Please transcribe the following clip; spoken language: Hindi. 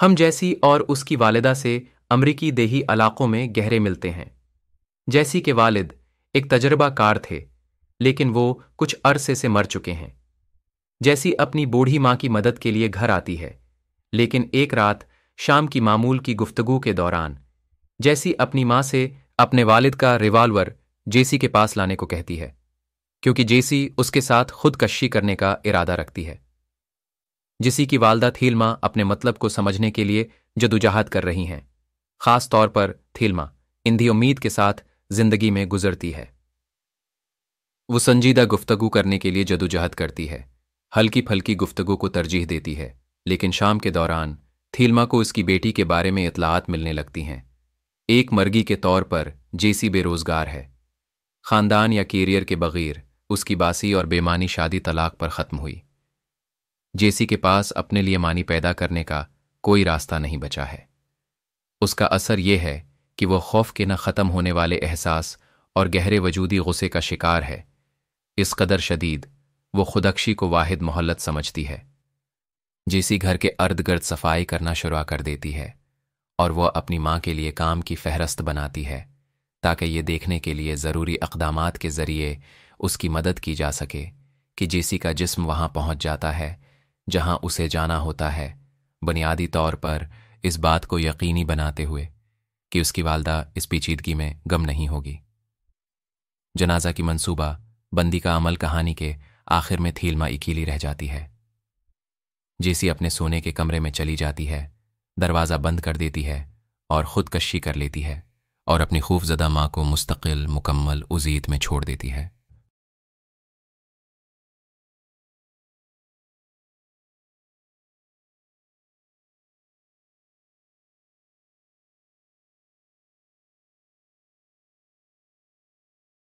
हम जैसी और उसकी वालदा से अमरीकी देही इलाक़ों में गहरे मिलते हैं जैसी के वालिद एक तजर्बाकार थे लेकिन वो कुछ अरसे से मर चुके हैं जैसी अपनी बूढ़ी माँ की मदद के लिए घर आती है लेकिन एक रात शाम की मामूल की गुफ्तगु के दौरान जैसी अपनी माँ से अपने वालिद का रिवाल्वर जेसी के पास लाने को कहती है क्योंकि जेसी उसके साथ खुदकशी करने का इरादा रखती है जिसी की वालदा थीलमा अपने मतलब को समझने के लिए जदोजहद कर रही हैं खास तौर पर थीलमा इंधी उम्मीद के साथ जिंदगी में गुजरती है वो संजीदा गुफ्तगु करने के लिए जदोजहद करती है हल्की फल्की गुफ्तगु को तरजीह देती है लेकिन शाम के दौरान थीलमा को उसकी बेटी के बारे में इतलाहत मिलने लगती हैं एक मर्गी के तौर पर जेसी बेरोजगार है खानदान या कैरियर के बगैर उसकी बासी और बेमानी शादी तलाक पर ख़त्म हुई जेसी के पास अपने लिए मानी पैदा करने का कोई रास्ता नहीं बचा है उसका असर यह है कि वह खौफ के न ख़त्म होने वाले एहसास और गहरे वजूदी गुस्से का शिकार है इस कदर शदीद वो खुदक्षी को वाहिद मोहल्लत समझती है जेसी घर के अर्द गर्द सफाई करना शुरू कर देती है और वह अपनी माँ के लिए काम की फहरस्त बनाती है ताकि ये देखने के लिए ज़रूरी अकदाम के ज़रिए उसकी मदद की जा सके कि जेसी का जिस्म वहाँ पहुँच जाता है जहां उसे जाना होता है बुनियादी तौर पर इस बात को यकीनी बनाते हुए कि उसकी वालदा इस पेचीदगी में गम नहीं होगी जनाजा की मंसूबा बंदी का अमल कहानी के आखिर में थीलमा इकीली रह जाती है जेसी अपने सोने के कमरे में चली जाती है दरवाज़ा बंद कर देती है और खुदकशी कर लेती है और अपनी खूफजदा माँ को मुस्तकिल मुकम्मल उजीत में छोड़ देती है